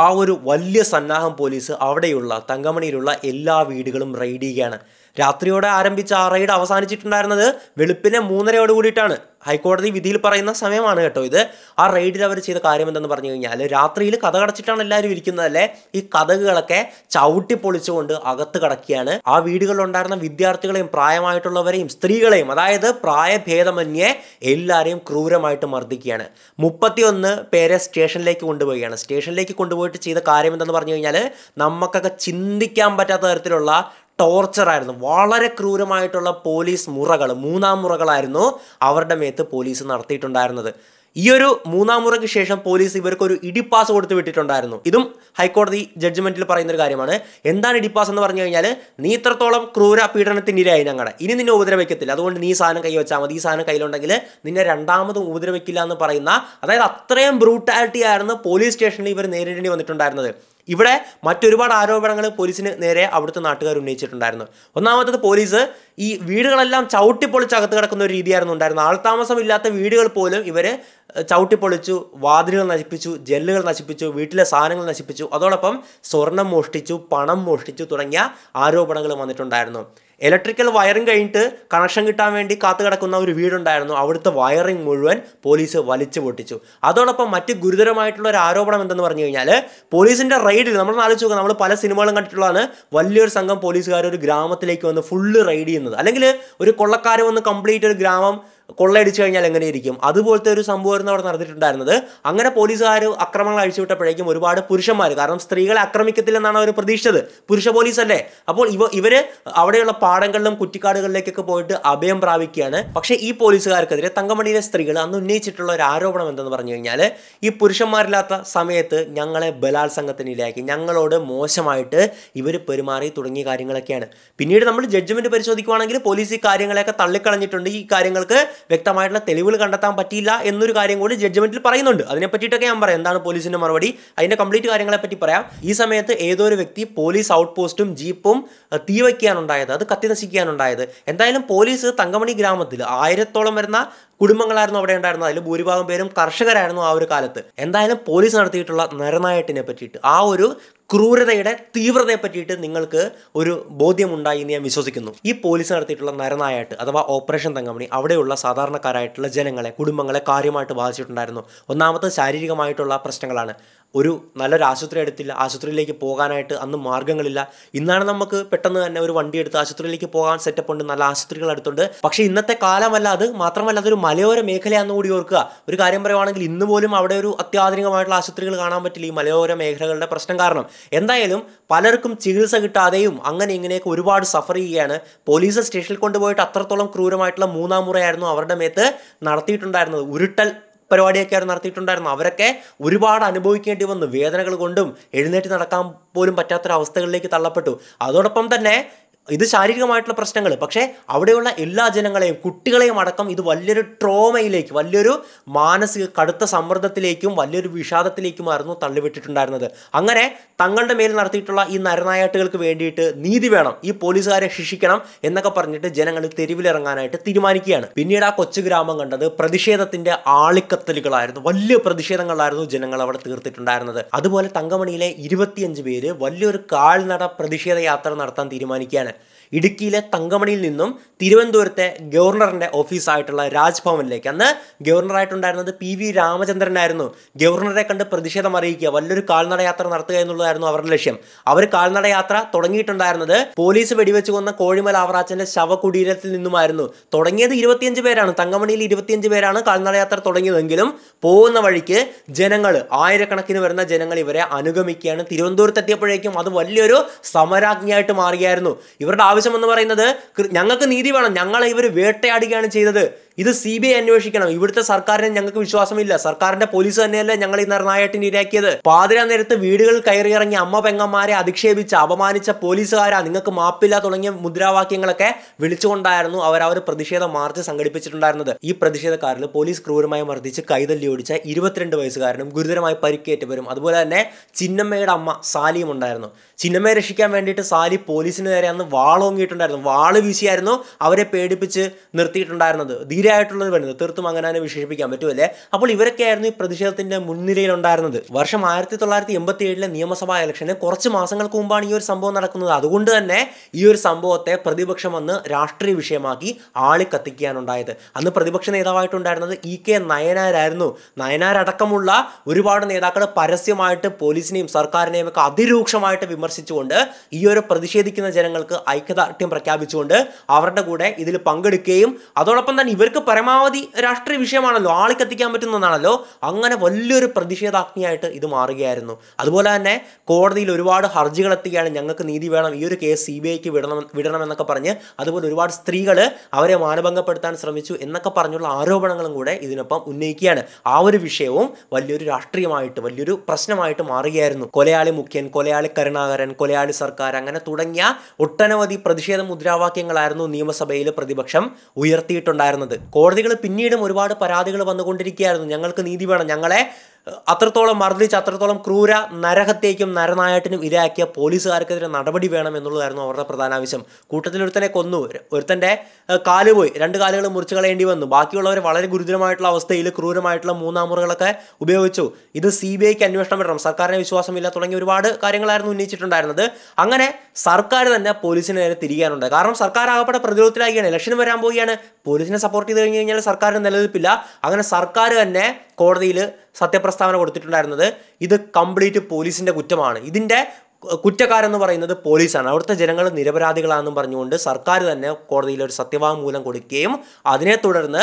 ആ ഒരു വലിയ സന്നാഹം പോലീസ് അവിടെയുള്ള തങ്കമണിയിലുള്ള എല്ലാ വീടുകളും റെയ്ഡ് ചെയ്യുകയാണ് രാത്രിയോടെ ആരംഭിച്ച ആ റെയ്ഡ് അവസാനിച്ചിട്ടുണ്ടായിരുന്നത് വെളുപ്പിനെ മൂന്നരയോട് കൂടിയിട്ടാണ് ഹൈക്കോടതി വിധിയിൽ പറയുന്ന സമയമാണ് കേട്ടോ ഇത് ആ റെയ്ഡിൽ അവർ ചെയ്ത കാര്യം എന്തെന്ന് പറഞ്ഞു കഴിഞ്ഞാൽ രാത്രിയിൽ കഥ കടച്ചിട്ടാണ് എല്ലാവരും ഇരിക്കുന്നതല്ലേ ഈ കഥകളൊക്കെ ചവിട്ടി പൊളിച്ചുകൊണ്ട് അകത്ത് കടക്കുകയാണ് ആ വീടുകളിലുണ്ടായിരുന്ന വിദ്യാർത്ഥികളെയും പ്രായമായിട്ടുള്ളവരെയും സ്ത്രീകളെയും അതായത് പ്രായഭേദമന്യേ എല്ലാവരെയും ക്രൂരമായിട്ട് മർദ്ദിക്കുകയാണ് മുപ്പത്തിയൊന്ന് പേരെ സ്റ്റേഷനിലേക്ക് കൊണ്ടുപോവുകയാണ് സ്റ്റേഷനിലേക്ക് കൊണ്ടുപോയിട്ട് ചെയ്ത കാര്യം എന്തെന്ന് പറഞ്ഞു കഴിഞ്ഞാൽ നമുക്കൊക്കെ ചിന്തിക്കാൻ പറ്റാത്ത തരത്തിലുള്ള ടോർച്ചറായിരുന്നു വളരെ ക്രൂരമായിട്ടുള്ള പോലീസ് മുറകൾ മൂന്നാം മുറകളായിരുന്നു അവരുടെ മേത്ത് പോലീസ് നടത്തിയിട്ടുണ്ടായിരുന്നത് ഈ ഒരു മൂന്നാം മുറയ്ക്ക് ശേഷം പോലീസ് ഇവർക്ക് ഒരു ഇടിപ്പാസ് കൊടുത്തു വിട്ടിട്ടുണ്ടായിരുന്നു ഇതും ഹൈക്കോടതി ജഡ്ജ്മെന്റിൽ പറയുന്ന ഒരു കാര്യമാണ് എന്താണ് ഇടിപ്പാസ് എന്ന് പറഞ്ഞു കഴിഞ്ഞാൽ നീ ഇത്രത്തോളം ക്രൂര പീഡനത്തിനിരയായി ഞങ്ങളുടെ ഇനി നിന്നെ ഉപദ്രവിക്കത്തില്ല അതുകൊണ്ട് നീ സാധനം കൈ വെച്ചാൽ മതി ഈ സാധനം കയ്യിലുണ്ടെങ്കിൽ നിന്നെ രണ്ടാമതും ഉപദ്രവിക്കില്ല എന്ന് പറയുന്ന അതായത് അത്രയും ബ്രൂട്ടാലിറ്റി ആയിരുന്നു പോലീസ് സ്റ്റേഷനിൽ ഇവർ നേരിടേണ്ടി വന്നിട്ടുണ്ടായിരുന്നത് ഇവിടെ മറ്റൊരുപാട് ആരോപണങ്ങൾ പോലീസിന് നേരെ അവിടുത്തെ നാട്ടുകാർ ഉന്നയിച്ചിട്ടുണ്ടായിരുന്നു ഒന്നാമത്തത് പോലീസ് ഈ വീടുകളെല്ലാം ചവിട്ടിപ്പൊളിച്ച് അകത്ത് കിടക്കുന്ന ഒരു രീതിയായിരുന്നു ഉണ്ടായിരുന്നത് താമസമില്ലാത്ത വീടുകൾ പോലും ഇവർ ചവിട്ടിപ്പൊളിച്ചു വാതിലുകൾ നശിപ്പിച്ചു ജെല്ലുകൾ നശിപ്പിച്ചു വീട്ടിലെ സാധനങ്ങൾ നശിപ്പിച്ചു അതോടൊപ്പം സ്വർണം മോഷ്ടിച്ചു പണം മോഷ്ടിച്ചു തുടങ്ങിയ ആരോപണങ്ങൾ വന്നിട്ടുണ്ടായിരുന്നു ഇലക്ട്രിക്കൽ വയറിംഗ് കഴിഞ്ഞിട്ട് കണക്ഷൻ കിട്ടാൻ വേണ്ടി കാത്തു കിടക്കുന്ന ഒരു വീടുണ്ടായിരുന്നു അവിടുത്തെ വയറിംഗ് മുഴുവൻ പോലീസ് വലിച്ചു പൊട്ടിച്ചു അതോടൊപ്പം മറ്റ് ഗുരുതരമായിട്ടുള്ള ഒരു ആരോപണം എന്തെന്ന് പറഞ്ഞു കഴിഞ്ഞാൽ പോലീസിൻ്റെ റെയ്ഡിൽ നമ്മൾ ആലോചിച്ച് നോക്കുക നമ്മൾ പല സിനിമകളും കണ്ടിട്ടുള്ളതാണ് വലിയൊരു സംഘം പോലീസുകാർ ഒരു ഗ്രാമത്തിലേക്ക് വന്ന് ഫുള്ള് റെയ്ഡ് ചെയ്യുന്നത് അല്ലെങ്കിൽ ഒരു കൊള്ളക്കാരൻ വന്ന് കംപ്ലീറ്റ് ഒരു ഗ്രാമം കൊള്ളയടിച്ചു കഴിഞ്ഞാൽ എങ്ങനെയിരിക്കും അതുപോലത്തെ ഒരു സംഭവമായിരുന്നു അവിടെ നടന്നിട്ടുണ്ടായിരുന്നത് അങ്ങനെ പോലീസുകാർ അക്രമങ്ങൾ അഴിച്ചുവിട്ടപ്പോഴേക്കും ഒരുപാട് പുരുഷന്മാർ കാരണം സ്ത്രീകളെ ആക്രമിക്കത്തില്ലെന്നാണ് അവർ പ്രതീക്ഷിച്ചത് പുരുഷ പോലീസ് അല്ലേ അപ്പോൾ ഇവ ഇവര് അവിടെയുള്ള പാടങ്ങളിലും കുറ്റിക്കാടുകളിലേക്കൊക്കെ പോയിട്ട് അഭയം പ്രാപിക്കുകയാണ് പക്ഷേ ഈ പോലീസുകാർക്കെതിരെ തങ്കമണിയിലെ സ്ത്രീകൾ അന്ന് ഉന്നയിച്ചിട്ടുള്ള ഒരു ആരോപണം എന്തെന്ന് പറഞ്ഞു കഴിഞ്ഞാൽ ഈ പുരുഷന്മാരില്ലാത്ത സമയത്ത് ഞങ്ങളെ ബലാത്സംഗത്തിനിരയാക്കി ഞങ്ങളോട് മോശമായിട്ട് ഇവർ പെരുമാറി തുടങ്ങിയ കാര്യങ്ങളൊക്കെയാണ് പിന്നീട് നമ്മൾ ജഡ്ജ്മെന്റ് പരിശോധിക്കുവാണെങ്കിൽ പോലീസ് ഈ കാര്യങ്ങളെയൊക്കെ തള്ളിക്കളഞ്ഞിട്ടുണ്ട് ഈ കാര്യങ്ങൾക്ക് വ്യക്തമായിട്ടുള്ള തെളിവുകൾ കണ്ടെത്താൻ പറ്റിയില്ല എന്നൊരു കാര്യം കൂടി ജഡ്ജ്മെന്റിൽ പറയുന്നുണ്ട് അതിനെ പറ്റിയിട്ടൊക്കെ ഞാൻ പറയാം എന്താണ് പോലീസിന്റെ മറുപടി അതിന്റെ കംപ്ലീറ്റ് കാര്യങ്ങളെ പറ്റി പറയാം ഈ സമയത്ത് ഏതൊരു വ്യക്തി പോലീസ് ഔട്ട് പോസ്റ്റും ജീപ്പും തീ അത് കത്തി നശിക്കാനുണ്ടായത് എന്തായാലും പോലീസ് തങ്കമണി ഗ്രാമത്തിൽ ആയിരത്തോളം വരുന്ന കുടുംബങ്ങളായിരുന്നു അവിടെ ഉണ്ടായിരുന്നത് അതിൽ ഭൂരിഭാഗം പേരും കർഷകരായിരുന്നു ആ ഒരു കാലത്ത് എന്തായാലും പോലീസ് നടത്തിയിട്ടുള്ള നിരനായട്ടിനെ പറ്റിയിട്ട് ആ ഒരു ക്രൂരതയുടെ തീവ്രതയെ പറ്റിയിട്ട് നിങ്ങൾക്ക് ഒരു ബോധ്യമുണ്ടായി എന്ന് ഞാൻ വിശ്വസിക്കുന്നു ഈ പോലീസ് നടത്തിയിട്ടുള്ള നരനായാട്ട് അഥവാ ഓപ്പറേഷൻ തങ്കമണി അവിടെയുള്ള സാധാരണക്കാരായിട്ടുള്ള ജനങ്ങളെ കുടുംബങ്ങളെ കാര്യമായിട്ട് ബാധിച്ചിട്ടുണ്ടായിരുന്നു ഒന്നാമത്തെ ശാരീരികമായിട്ടുള്ള പ്രശ്നങ്ങളാണ് ഒരു നല്ലൊരു ആശുപത്രി എടുത്തില്ല ആശുപത്രിയിലേക്ക് പോകാനായിട്ട് അന്ന് മാർഗ്ഗങ്ങളില്ല ഇന്നാണ് നമുക്ക് പെട്ടെന്ന് തന്നെ ഒരു വണ്ടി എടുത്ത് ആശുപത്രിയിലേക്ക് പോകാൻ സെറ്റപ്പ് ഉണ്ട് നല്ല ആശുപത്രികൾ അടുത്തുണ്ട് പക്ഷേ ഇന്നത്തെ കാലമല്ല അത് മാത്രമല്ല അതൊരു മലയോര മേഖലയാണെന്ന് കൂടി ഓർക്കുക ഒരു കാര്യം പറയുവാണെങ്കിൽ ഇന്ന് പോലും അവിടെ ഒരു അത്യാധുനികമായിട്ടുള്ള ആശുപത്രികൾ കാണാൻ പറ്റില്ല ഈ മലയോര മേഖലകളുടെ പ്രശ്നം കാരണം എന്തായാലും പലർക്കും ചികിത്സ കിട്ടാതെയും അങ്ങനെ ഇങ്ങനെയൊക്കെ ഒരുപാട് സഫർ ചെയ്യുകയാണ് പോലീസ് സ്റ്റേഷനിൽ കൊണ്ടുപോയിട്ട് അത്രത്തോളം ക്രൂരമായിട്ടുള്ള മൂന്നാം മുറയായിരുന്നു അവരുടെ മേത്ത് നടത്തിയിട്ടുണ്ടായിരുന്നത് ഉരുട്ടൽ പരിപാടിയൊക്കെ അവർ നടത്തിയിട്ടുണ്ടായിരുന്നു അവരൊക്കെ ഒരുപാട് അനുഭവിക്കേണ്ടി വന്നു വേദനകൾ കൊണ്ടും എഴുന്നേറ്റ് നടക്കാൻ പോലും പറ്റാത്തൊരവസ്ഥകളിലേക്ക് തള്ളപ്പെട്ടു അതോടൊപ്പം തന്നെ ഇത് ശാരീരികമായിട്ടുള്ള പ്രശ്നങ്ങൾ പക്ഷേ അവിടെയുള്ള എല്ലാ ജനങ്ങളെയും കുട്ടികളെയും അടക്കം ഇത് വലിയൊരു ട്രോമയിലേക്ക് വലിയൊരു മാനസിക കടുത്ത സമ്മർദ്ദത്തിലേക്കും വലിയൊരു വിഷാദത്തിലേക്കുമായിരുന്നു തള്ളിവിട്ടിട്ടുണ്ടായിരുന്നത് അങ്ങനെ തങ്ങളുടെ മേൽ നടത്തിയിട്ടുള്ള ഈ നരനായാട്ടുകൾക്ക് വേണ്ടിയിട്ട് നീതി വേണം ഈ പോലീസുകാരെ ശിക്ഷിക്കണം എന്നൊക്കെ പറഞ്ഞിട്ട് ജനങ്ങൾ തെരുവിലിറങ്ങാനായിട്ട് തീരുമാനിക്കുകയാണ് പിന്നീട് ആ കൊച്ചു ഗ്രാമം കണ്ടത് പ്രതിഷേധത്തിന്റെ ആളിക്കത്തലുകളായിരുന്നു വലിയ പ്രതിഷേധങ്ങളായിരുന്നു ജനങ്ങൾ അവിടെ തീർത്തിട്ടുണ്ടായിരുന്നത് അതുപോലെ തങ്കമണിയിലെ ഇരുപത്തിയഞ്ച് പേര് വലിയൊരു കാൽനട പ്രതിഷേധ യാത്ര നടത്താൻ തീരുമാനിക്കുകയാണ് ഇടുക്കിയിലെ തങ്കമണിയിൽ നിന്നും തിരുവനന്തപുരത്തെ ഗവർണറിൻ്റെ ഓഫീസായിട്ടുള്ള രാജ്ഭവനിലേക്ക് അന്ന് ഗവർണറായിട്ടുണ്ടായിരുന്നത് പി വി രാമചന്ദ്രനായിരുന്നു ഗവർണറെ കണ്ട് പ്രതിഷേധം അറിയിക്കുക വലിയൊരു കാൽനടയാത്ര നടത്തുക എന്നുള്ളതായിരുന്നു അവരുടെ ലക്ഷ്യം അവർ കാൽനടയാത്ര തുടങ്ങിയിട്ടുണ്ടായിരുന്നത് പോലീസ് വെടിവെച്ച് കൊന്ന കോഴിമല അവറാച്ചൻ്റെ ശവകുടീരത്തിൽ നിന്നുമായിരുന്നു തുടങ്ങിയത് ഇരുപത്തിയഞ്ച് പേരാണ് തങ്കമണിയിൽ ഇരുപത്തിയഞ്ച് പേരാണ് കാൽനടയാത്ര തുടങ്ങിയതെങ്കിലും പോകുന്ന വഴിക്ക് ജനങ്ങൾ ആയിരക്കണക്കിന് വരുന്ന ജനങ്ങൾ ഇവരെ അനുഗമിക്കുകയാണ് തിരുവനന്തപുരത്ത് എത്തിയപ്പോഴേക്കും അത് വലിയൊരു സമരാജ്ഞയായിട്ട് ഇവർ ഇവരുടെ ആവശ്യം എന്ന് പറയുന്നത് ഞങ്ങൾക്ക് നീതി വേണം ഞങ്ങളെ ഇവർ വേട്ടയാടുകയാണ് ചെയ്തത് ഇത് സി ബി ഐ അന്വേഷിക്കണം ഇവിടുത്തെ സർക്കാരിനെ ഞങ്ങൾക്ക് വിശ്വാസമില്ല സർക്കാരിന്റെ പോലീസ് തന്നെയല്ലേ ഞങ്ങൾ ഈ നിർണായകത്തിന് ഇരയാക്കിയത് പാതിര നേരത്ത് വീടുകളിൽ കയറിയിറങ്ങി അമ്മ പെങ്ങന്മാരെ അധിക്ഷേപിച്ച് അപമാനിച്ച പോലീസുകാരാ നിങ്ങൾക്ക് മാപ്പില്ല തുടങ്ങിയ മുദ്രാവാക്യങ്ങളൊക്കെ വിളിച്ചുകൊണ്ടായിരുന്നു അവർ അവർ പ്രതിഷേധ മാർച്ച് സംഘടിപ്പിച്ചിട്ടുണ്ടായിരുന്നത് ഈ പ്രതിഷേധക്കാരിൽ പോലീസ് ക്രൂരമായി മർദ്ദിച്ച് കൈതല്ലി ഓടിച്ച ഇരുപത്തിരണ്ട് വയസ്സുകാരനും ഗുരുതരമായി പരിക്കേറ്റവരും അതുപോലെ തന്നെ ചിന്നമ്മയുടെ അമ്മ സാലിയും ഉണ്ടായിരുന്നു ചിന്നമ്മയെ രക്ഷിക്കാൻ വേണ്ടിയിട്ട് സാലി പോലീസിന് നേരെ അന്ന് വാളോങ്ങിയിട്ടുണ്ടായിരുന്നു വാള് വീശിയായിരുന്നു അവരെ പേടിപ്പിച്ച് നിർത്തിയിട്ടുണ്ടായിരുന്നത് ധീര എതിരായിട്ടുള്ളത് വരുന്നത് തീർത്തും അങ്ങനെ തന്നെ വിശേഷിപ്പിക്കാൻ പറ്റുമല്ലേ അപ്പോൾ ഇവരൊക്കെയായിരുന്നു ഈ പ്രതിഷേധത്തിന്റെ മുൻനിരയിലുണ്ടായിരുന്നത് വർഷം ആയിരത്തി തൊള്ളായിരത്തി എൺപത്തി ഏഴിലെ നിയമസഭാ ഇലക്ഷന് കുറച്ച് മാസങ്ങൾക്ക് മുമ്പാണ് ഈ ഒരു സംഭവം നടക്കുന്നത് അതുകൊണ്ട് തന്നെ ഈ ഒരു സംഭവത്തെ പ്രതിപക്ഷം വന്ന് രാഷ്ട്രീയ വിഷയമാക്കി ആളിക്കത്തിക്കാനുണ്ടായത് അന്ന് പ്രതിപക്ഷ നേതാവായിട്ടുണ്ടായിരുന്നത് ഇ കെ നയനാരായിരുന്നു നയനാരടക്കമുള്ള ഒരുപാട് നേതാക്കൾ പരസ്യമായിട്ട് പോലീസിനെയും സർക്കാരിനെയും ഒക്കെ അതിരൂക്ഷമായിട്ട് വിമർശിച്ചുകൊണ്ട് ഈ ഒരു പ്രതിഷേധിക്കുന്ന ജനങ്ങൾക്ക് ഐക്യദാർഢ്യം പ്രഖ്യാപിച്ചുകൊണ്ട് അവരുടെ കൂടെ ഇതിൽ പങ്കെടുക്കുകയും അതോടൊപ്പം തന്നെ ഇവർക്ക് ആൾക്ക് പരമാവധി രാഷ്ട്രീയ വിഷയമാണല്ലോ ആളി കത്തിക്കാൻ പറ്റുന്നതാണല്ലോ അങ്ങനെ വലിയൊരു പ്രതിഷേധാഗ്നിയായിട്ട് ഇത് മാറുകയായിരുന്നു അതുപോലെ തന്നെ കോടതിയിൽ ഒരുപാട് ഹർജികൾ എത്തിക്കുകയാണ് ഞങ്ങൾക്ക് നീതി വേണം ഈ ഒരു കേസ് സി ബി ഐക്ക് വിടണം വിടണമെന്നൊക്കെ പറഞ്ഞ് അതുപോലെ ഒരുപാട് സ്ത്രീകൾ അവരെ മാനഭംഗപ്പെടുത്താൻ ശ്രമിച്ചു എന്നൊക്കെ പറഞ്ഞുള്ള ആരോപണങ്ങളും കൂടെ ഇതിനൊപ്പം ഉന്നയിക്കുകയാണ് ആ ഒരു വിഷയവും വലിയൊരു രാഷ്ട്രീയമായിട്ട് വലിയൊരു പ്രശ്നമായിട്ട് മാറുകയായിരുന്നു കൊലയാളി മുഖ്യൻ കൊലയാളി കരുണാകരൻ കൊലയാളി സർക്കാർ അങ്ങനെ തുടങ്ങിയ ഒട്ടനവധി പ്രതിഷേധ മുദ്രാവാക്യങ്ങളായിരുന്നു നിയമസഭയിൽ പ്രതിപക്ഷം ഉയർത്തിയിട്ടുണ്ടായിരുന്നത് കോടതികൾ പിന്നീടും ഒരുപാട് പരാതികൾ വന്നുകൊണ്ടിരിക്കുകയായിരുന്നു ഞങ്ങൾക്ക് നീതി വേണം ഞങ്ങളെ അത്രത്തോളം മർദ്ദിച്ച് അത്രത്തോളം ക്രൂര നരഹത്തേക്കും നരനായട്ടിനും ഇരയാക്കിയ പോലീസുകാർക്കെതിരെ നടപടി വേണം എന്നുള്ളതായിരുന്നു അവരുടെ പ്രധാന ആവശ്യം കൂട്ടത്തിൽ ഒരുത്തനെ കൊന്നു ഒരുത്തൻ്റെ കാല് പോയി രണ്ട് കാലുകൾ മുറിച്ചു കളയേണ്ടി വന്നു ബാക്കിയുള്ളവർ വളരെ ഗുരുതരമായിട്ടുള്ള അവസ്ഥയിൽ ക്രൂരമായിട്ടുള്ള മൂന്നാമുറകളൊക്കെ ഉപയോഗിച്ചു ഇത് സി ബി ഐക്ക് അന്വേഷണം വരണം സർക്കാരിനെ വിശ്വാസമില്ല തുടങ്ങിയ ഒരുപാട് കാര്യങ്ങളായിരുന്നു ഉന്നയിച്ചിട്ടുണ്ടായിരുന്നത് അങ്ങനെ സർക്കാർ തന്നെ പോലീസിനെ നേരെ തിരികാനുണ്ട് കാരണം സർക്കാർ ആകപ്പെട്ട പ്രതിരോധത്തിലാക്കിയാണ് ലക്ഷ്യം വരാൻ പോവുകയാണ് പോലീസിനെ സപ്പോർട്ട് ചെയ്ത് കഴിഞ്ഞ് കഴിഞ്ഞാൽ സർക്കാരിന് നിലനിൽപ്പില്ല അങ്ങനെ സർക്കാർ തന്നെ കോടതിയിൽ സത്യപ്രസ്താവന കൊടുത്തിട്ടുണ്ടായിരുന്നത് ഇത് കംപ്ലീറ്റ് പോലീസിൻ്റെ കുറ്റമാണ് ഇതിൻ്റെ കുറ്റക്കാരെന്ന് പറയുന്നത് പോലീസാണ് അവിടുത്തെ ജനങ്ങൾ നിരപരാധികളാണെന്നും പറഞ്ഞുകൊണ്ട് സർക്കാർ തന്നെ കോടതിയിൽ ഒരു സത്യവാങ്മൂലം കൊടുക്കുകയും അതിനെ തുടർന്ന്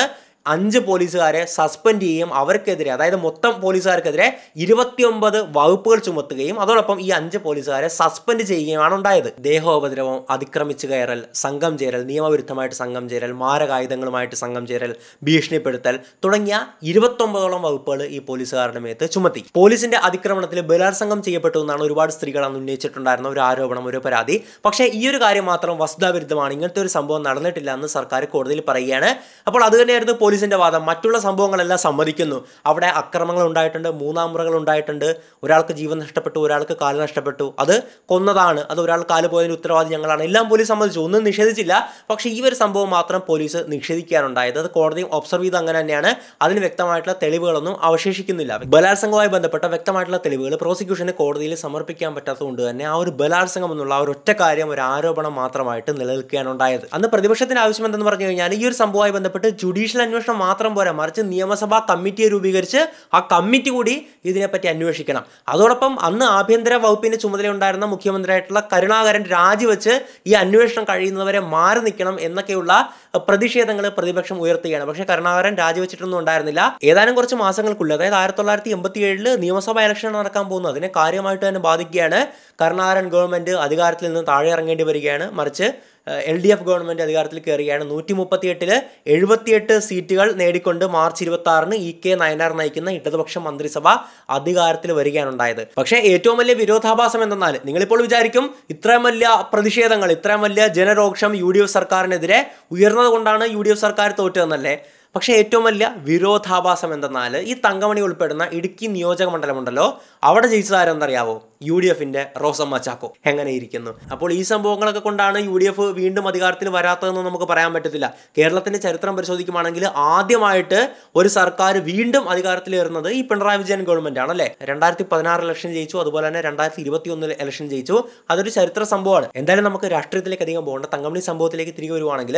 അഞ്ച് പോലീസുകാരെ സസ്പെൻഡ് ചെയ്യുകയും അവർക്കെതിരെ അതായത് മൊത്തം പോലീസുകാർക്കെതിരെ ഇരുപത്തിയൊമ്പത് വകുപ്പുകൾ ചുമത്തുകയും അതോടൊപ്പം ഈ അഞ്ച് പോലീസുകാരെ സസ്പെൻഡ് ചെയ്യുകയുമാണ് ഉണ്ടായത് ദേഹോപദ്രവം അതിക്രമിച്ചു കയറൽ സംഘം ചേരൽ നിയമവിരുദ്ധമായിട്ട് സംഘം ചേരൽ മാരകായുധങ്ങളുമായിട്ട് സംഘം ചേരൽ ഭീഷണിപ്പെടുത്തൽ തുടങ്ങിയ ഇരുപത്തൊമ്പതോളം വകുപ്പുകൾ ഈ പോലീസുകാരുടെ മേത്ത് ചുമത്തി പോലീസിന്റെ അതിക്രമണത്തിൽ ബലാത്സംഗം ചെയ്യപ്പെട്ടു എന്നാണ് ഒരുപാട് സ്ത്രീകൾ അന്ന് ഉന്നയിച്ചിട്ടുണ്ടായിരുന്ന ഒരു ആരോപണം ഒരു പരാതി പക്ഷേ ഈ ഒരു കാര്യം മാത്രം വസ്തുതാവിരുദ്ധമാണ് ഇങ്ങനത്തെ ഒരു സംഭവം നടന്നിട്ടില്ല എന്ന് സർക്കാർ കോടതിയിൽ പറയുകയാണ് അപ്പോൾ അത് തന്നെയായിരുന്നു പോലീസിൻ്റെ വാദം മറ്റുള്ള സംഭവങ്ങളെല്ലാം സമ്മതിക്കുന്നു അവിടെ അക്രമങ്ങൾ ഉണ്ടായിട്ടുണ്ട് മൂന്നാം മുറകൾ ഉണ്ടായിട്ടുണ്ട് ഒരാൾക്ക് ജീവൻ നഷ്ടപ്പെട്ടു ഒരാൾക്ക് കാല് നഷ്ടപ്പെട്ടു അത് കൊന്നതാണ് അത് ഒരാൾ കാല് പോയതിന് ഉത്തരവാദി ഞങ്ങളാണ് എല്ലാം പോലീസ് സമ്മതിച്ചു ഒന്നും നിഷേധിച്ചില്ല പക്ഷേ ഈ ഒരു സംഭവം മാത്രം പോലീസ് നിഷേധിക്കാനുണ്ടായത് അത് കോടതിയും ഒബ്സർവ് ചെയ്ത് അങ്ങനെ തന്നെയാണ് അതിന് വ്യക്തമായിട്ടുള്ള തെളിവുകളൊന്നും അവശേഷിക്കുന്നില്ല ബലാത്സംഗവുമായി ബന്ധപ്പെട്ട വ്യക്തമായിട്ടുള്ള തെളിവുകൾ പ്രോസിക്യൂഷന് കോടതിയിൽ സമർപ്പിക്കാൻ പറ്റാത്തതുകൊണ്ട് തന്നെ ആ ഒരു ബലാത്സംഗം എന്നുള്ള ആ ഒരു ഒറ്റ കാര്യം ഒരു ആരോപണം മാത്രമായിട്ട് നിലനിൽക്കുകയാണ് ഉണ്ടായത് അന്ന് പ്രതിപക്ഷത്തിന് ആവശ്യം എന്തെന്ന് പറഞ്ഞു കഴിഞ്ഞാൽ ഈ ഒരു സംഭവവുമായി ബന്ധപ്പെട്ട് ജുഡീഷ്യൽ അന്വേഷണം അന്വേഷണം മാത്രം പോരാ മറിച്ച് നിയമസഭാ കമ്മിറ്റിയെ രൂപീകരിച്ച് ആ കമ്മിറ്റി കൂടി ഇതിനെപ്പറ്റി അന്വേഷിക്കണം അതോടൊപ്പം അന്ന് ആഭ്യന്തര വകുപ്പിൻ്റെ ചുമതലയുണ്ടായിരുന്ന മുഖ്യമന്ത്രിയായിട്ടുള്ള കരുണാകരൻ രാജിവെച്ച് ഈ അന്വേഷണം കഴിയുന്നവരെ മാറി നിൽക്കണം എന്നൊക്കെയുള്ള പ്രതിഷേധങ്ങൾ പ്രതിപക്ഷം ഉയർത്തുകയാണ് പക്ഷേ കരുണാകരൻ രാജിവെച്ചിട്ടൊന്നും ഉണ്ടായിരുന്നില്ല ഏതാനും കുറച്ച് മാസങ്ങൾക്കുള്ളിൽ അതായത് ആയിരത്തി തൊള്ളായിരത്തി എൺപത്തി ഏഴിൽ നിയമസഭാ ഇലക്ഷൻ നടക്കാൻ പോകുന്നു അതിനെ കാര്യമായിട്ട് തന്നെ ബാധിക്കുകയാണ് കരുണാകരൻ ഗവൺമെൻറ് അധികാരത്തിൽ നിന്ന് താഴെ ഇറങ്ങേണ്ടി വരികയാണ് മറിച്ച് എൽ ഡി എഫ് ഗവൺമെൻറ് അധികാരത്തിൽ കയറുകയാണ് നൂറ്റി എട്ടിൽ എഴുപത്തിയെട്ട് സീറ്റുകൾ നേടിക്കൊണ്ട് മാർച്ച് ഇരുപത്തി ആറിന് ഇ കെ നയനാർ നയിക്കുന്ന ഇടതുപക്ഷ മന്ത്രിസഭ അധികാരത്തിൽ വരികയാണ് ഉണ്ടായത് പക്ഷേ ഏറ്റവും വലിയ വിരോധാഭാസം എന്തെന്നാൽ നിങ്ങളിപ്പോൾ വിചാരിക്കും ഇത്രയും വലിയ പ്രതിഷേധങ്ങൾ ഇത്രയും വലിയ ജനരോക്ഷം യു ഡി എഫ് സർക്കാരിനെതിരെ ഉയർന്നതുകൊണ്ടാണ് യു ഡി എഫ് സർക്കാർ തോറ്റതെന്നല്ലേ പക്ഷേ ഏറ്റവും വലിയ വിരോധാഭാസം എന്തെന്നാൽ ഈ തങ്കമണി ഉൾപ്പെടുന്ന ഇടുക്കി നിയോജക മണ്ഡലമുണ്ടല്ലോ അവിടെ ജയിച്ചതാരെന്നറിയാവോ യു ഡി എഫിന്റെ റോസമ്മ ചാക്കോ എങ്ങനെ ഇരിക്കുന്നു അപ്പോൾ ഈ സംഭവങ്ങളൊക്കെ കൊണ്ടാണ് യു ഡി എഫ് വീണ്ടും അധികാരത്തിൽ വരാത്തതെന്ന് നമുക്ക് പറയാൻ പറ്റത്തില്ല കേരളത്തിന്റെ ചരിത്രം പരിശോധിക്കുകയാണെങ്കിൽ ആദ്യമായിട്ട് ഒരു സർക്കാർ വീണ്ടും അധികാരത്തിൽ വരുന്നത് ഈ പിണറായി വിജയൻ ഗവൺമെന്റ് ആണ് അല്ലേ രണ്ടായിരത്തി പതിനാറ് ഇലക്ഷൻ ജയിച്ചു അതുപോലെ തന്നെ രണ്ടായിരത്തി ഇരുപത്തി ഒന്നിൽ ഇലക്ഷൻ ജയിച്ചു അതൊരു ചരിത്ര സംഭവമാണ് എന്തായാലും നമുക്ക് രാഷ്ട്രീയത്തിലേക്ക് അധികം പോകേണ്ട തങ്കമണി സംഭവത്തിലേക്ക് തിരികെ വരുവാണെങ്കിൽ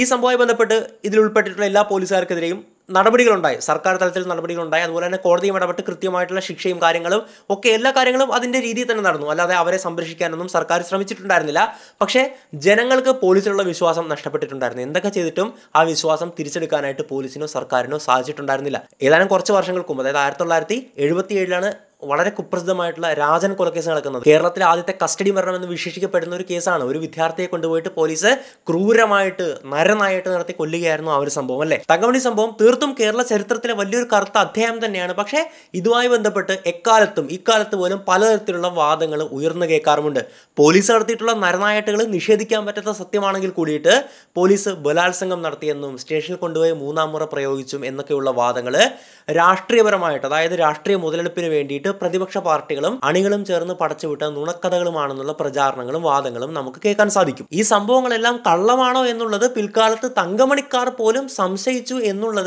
ഈ സംഭവമായി ബന്ധപ്പെട്ട് ഇതിൽ ഉൾപ്പെട്ടിട്ടുള്ള എല്ലാ പോലീസുകാർക്കെതിരെയും നടപടികളുണ്ടായി സർക്കാർ തലത്തിൽ നടപടികളുണ്ടായി അതുപോലെ തന്നെ കോടതിയും ഇടപെട്ട് കൃത്യമായിട്ടുള്ള ശിക്ഷയും കാര്യങ്ങളും ഒക്കെ എല്ലാ കാര്യങ്ങളും അതിൻ്റെ രീതിയിൽ തന്നെ നടന്നു അല്ലാതെ അവരെ സംരക്ഷിക്കാനൊന്നും സർക്കാർ ശ്രമിച്ചിട്ടുണ്ടായിരുന്നില്ല പക്ഷേ ജനങ്ങൾക്ക് പോലീസിലുള്ള വിശ്വാസം നഷ്ടപ്പെട്ടിട്ടുണ്ടായിരുന്നു എന്തൊക്കെ ചെയ്തിട്ടും ആ വിശ്വാസം തിരിച്ചെടുക്കാനായിട്ട് പോലീസിനോ സർക്കാരിനോ സാധിച്ചിട്ടുണ്ടായിരുന്നില്ല ഏതാനും കുറച്ച് വർഷങ്ങൾക്കും അതായത് ആയിരത്തി തൊള്ളായിരത്തി ഏഴിലാണ് വളരെ കുപ്രസിദ്ധമായിട്ടുള്ള രാജൻ കൊലക്കേസ് നടക്കുന്നത് കേരളത്തിലെ ആദ്യത്തെ കസ്റ്റഡി മരണം എന്ന് വിശേഷിക്കപ്പെടുന്ന ഒരു കേസാണ് ഒരു വിദ്യാർത്ഥിയെ കൊണ്ടുപോയിട്ട് പോലീസ് ക്രൂരമായിട്ട് നരനായിട്ട് നടത്തി കൊല്ലുകയായിരുന്നു ആ ഒരു സംഭവം അല്ലേ തങ്കമണി സംഭവം തീർത്തും കേരള ചരിത്രത്തിലെ വലിയൊരു കറുത്ത അധ്യായം തന്നെയാണ് പക്ഷേ ഇതുമായി ബന്ധപ്പെട്ട് എക്കാലത്തും ഇക്കാലത്ത് പോലും പലതരത്തിലുള്ള വാദങ്ങൾ ഉയർന്നു കേൾക്കാറുമുണ്ട് പോലീസ് നടത്തിയിട്ടുള്ള നരനായിട്ടുകൾ നിഷേധിക്കാൻ പറ്റാത്ത സത്യമാണെങ്കിൽ കൂടിയിട്ട് പോലീസ് ബലാത്സംഗം നടത്തിയെന്നും സ്റ്റേഷനിൽ കൊണ്ടുപോയി മൂന്നാം മുറ പ്രയോഗിച്ചും എന്നൊക്കെയുള്ള വാദങ്ങൾ രാഷ്ട്രീയപരമായിട്ട് അതായത് രാഷ്ട്രീയ മുതലെടുപ്പിന് വേണ്ടിയിട്ട് പ്രതിപക്ഷ പാർട്ടികളും അണികളും ചേർന്ന് പടച്ചുവിട്ട നുണക്കഥകളുമാണെന്നുള്ള പ്രചാരണങ്ങളും വാദങ്ങളും നമുക്ക് കേൾക്കാൻ സാധിക്കും ഈ സംഭവങ്ങളെല്ലാം കള്ളമാണോ എന്നുള്ളത് പിൽക്കാലത്ത് തങ്കമണിക്കാർ പോലും സംശയിച്ചു എന്നുള്ളത്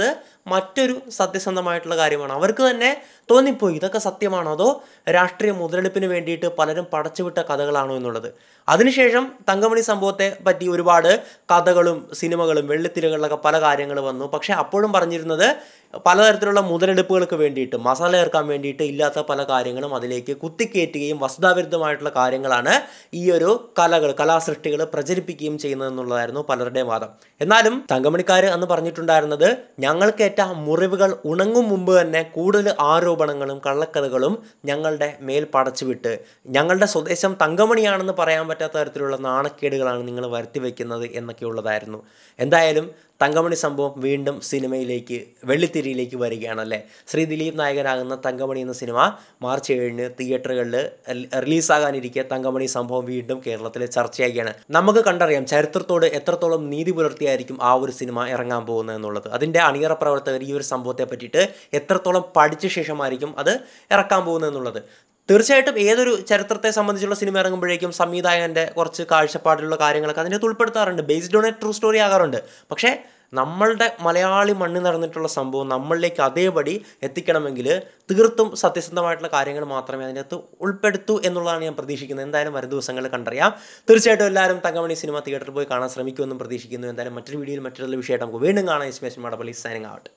മറ്റൊരു സത്യസന്ധമായിട്ടുള്ള കാര്യമാണ് അവർക്ക് തന്നെ തോന്നിപ്പോയി ഇതൊക്കെ സത്യമാണോ അതോ രാഷ്ട്രീയ മുതലെടുപ്പിന് വേണ്ടിയിട്ട് പലരും പടച്ചുവിട്ട കഥകളാണോ എന്നുള്ളത് അതിനുശേഷം തങ്കമണി സംഭവത്തെ പറ്റി ഒരുപാട് കഥകളും സിനിമകളും വെള്ളിത്തിരകളിലൊക്കെ പല കാര്യങ്ങൾ വന്നു പക്ഷേ അപ്പോഴും പറഞ്ഞിരുന്നത് പലതരത്തിലുള്ള മുതലെടുപ്പുകൾക്ക് വേണ്ടിയിട്ട് മസാല ചേർക്കാൻ വേണ്ടിയിട്ട് ഇല്ലാത്ത പല കാര്യങ്ങളും അതിലേക്ക് കുത്തിക്കയറ്റുകയും വസ്തുതാവിരുദ്ധമായിട്ടുള്ള കാര്യങ്ങളാണ് ഈ ഒരു കലകൾ കലാസൃഷ്ടികൾ പ്രചരിപ്പിക്കുകയും ചെയ്യുന്നതെന്നുള്ളതായിരുന്നു പലരുടെയും വാദം എന്നാലും തങ്കമണിക്കാർ അന്ന് പറഞ്ഞിട്ടുണ്ടായിരുന്നത് ഞങ്ങൾക്ക് ഏറ്റ മുറിവുകൾ ഉണങ്ങും മുമ്പ് തന്നെ കൂടുതൽ ആരോപണങ്ങളും കള്ളക്കഥകളും ഞങ്ങളുടെ മേൽ പടച്ചുവിട്ട് ഞങ്ങളുടെ സ്വദേശം തങ്കമണിയാണെന്ന് പറയാൻ പറ്റാത്ത തരത്തിലുള്ള നാണക്കേടുകളാണ് നിങ്ങൾ വരുത്തി വയ്ക്കുന്നത് എന്നൊക്കെയുള്ളതായിരുന്നു എന്തായാലും തങ്കമണി സംഭവം വീണ്ടും സിനിമയിലേക്ക് വെള്ളിത്തിരിയിലേക്ക് വരികയാണല്ലേ ശ്രീ ദിലീപ് നായകനാകുന്ന തങ്കമണി എന്ന സിനിമ മാർച്ച് ഏഴിന് തിയേറ്ററുകളിൽ റിലീസാകാനിരിക്കെ തങ്കമണി സംഭവം വീണ്ടും കേരളത്തിൽ ചർച്ചയാക്കിയാണ് നമുക്ക് കണ്ടറിയാം ചരിത്രത്തോട് എത്രത്തോളം നീതി പുലർത്തിയായിരിക്കും ആ ഒരു സിനിമ ഇറങ്ങാൻ പോകുന്നത് എന്നുള്ളത് അതിൻ്റെ അണിയറ പ്രവർത്തകർ ഈ ഒരു സംഭവത്തെ പറ്റിയിട്ട് എത്രത്തോളം പഠിച്ച ശേഷമായിരിക്കും അത് ഇറക്കാൻ പോകുന്നത് എന്നുള്ളത് തീർച്ചയായിട്ടും ഏതൊരു ചരിത്രത്തെ സംബന്ധിച്ചുള്ള സിനിമ ഇറങ്ങുമ്പോഴേക്കും സംവിധായകൻ്റെ കുറച്ച് കാഴ്ചപ്പാടിലുള്ള കാര്യങ്ങളൊക്കെ അതിനകത്ത് ഉൾപ്പെടുത്താറുണ്ട് based on a true story ആകാറുണ്ട് പക്ഷേ നമ്മളുടെ മലയാളി മണ്ണിൽ നടന്നിട്ടുള്ള സംഭവം നമ്മളിലേക്ക് അതേപടി എത്തിക്കണമെങ്കിൽ തീർത്തും സത്യസന്ധമായിട്ടുള്ള കാര്യങ്ങൾ മാത്രമേ അതിനകത്ത് ഉൾപ്പെടുത്തൂ എന്നുള്ളതാണ് ഞാൻ പ്രതീക്ഷിക്കുന്നത് എന്തായാലും വരും ദിവസങ്ങളിൽ കണ്ടറിയാം തീർച്ചയായിട്ടും എല്ലാവരും തങ്കമണി സിനിമ തിയേറ്ററിൽ പോയി കാണാൻ ശ്രമിക്കുമെന്നും പ്രതീക്ഷിക്കുന്നു എന്തായാലും മറ്റൊരു വീഡിയോയിൽ മറ്റൊരു വിഷയമായിട്ട് നമുക്ക് വീണ്ടും കാണാം ഇസ്മേഷൻ മാഡപ്പള്ളി സൈനിങ് ആവട്ടെ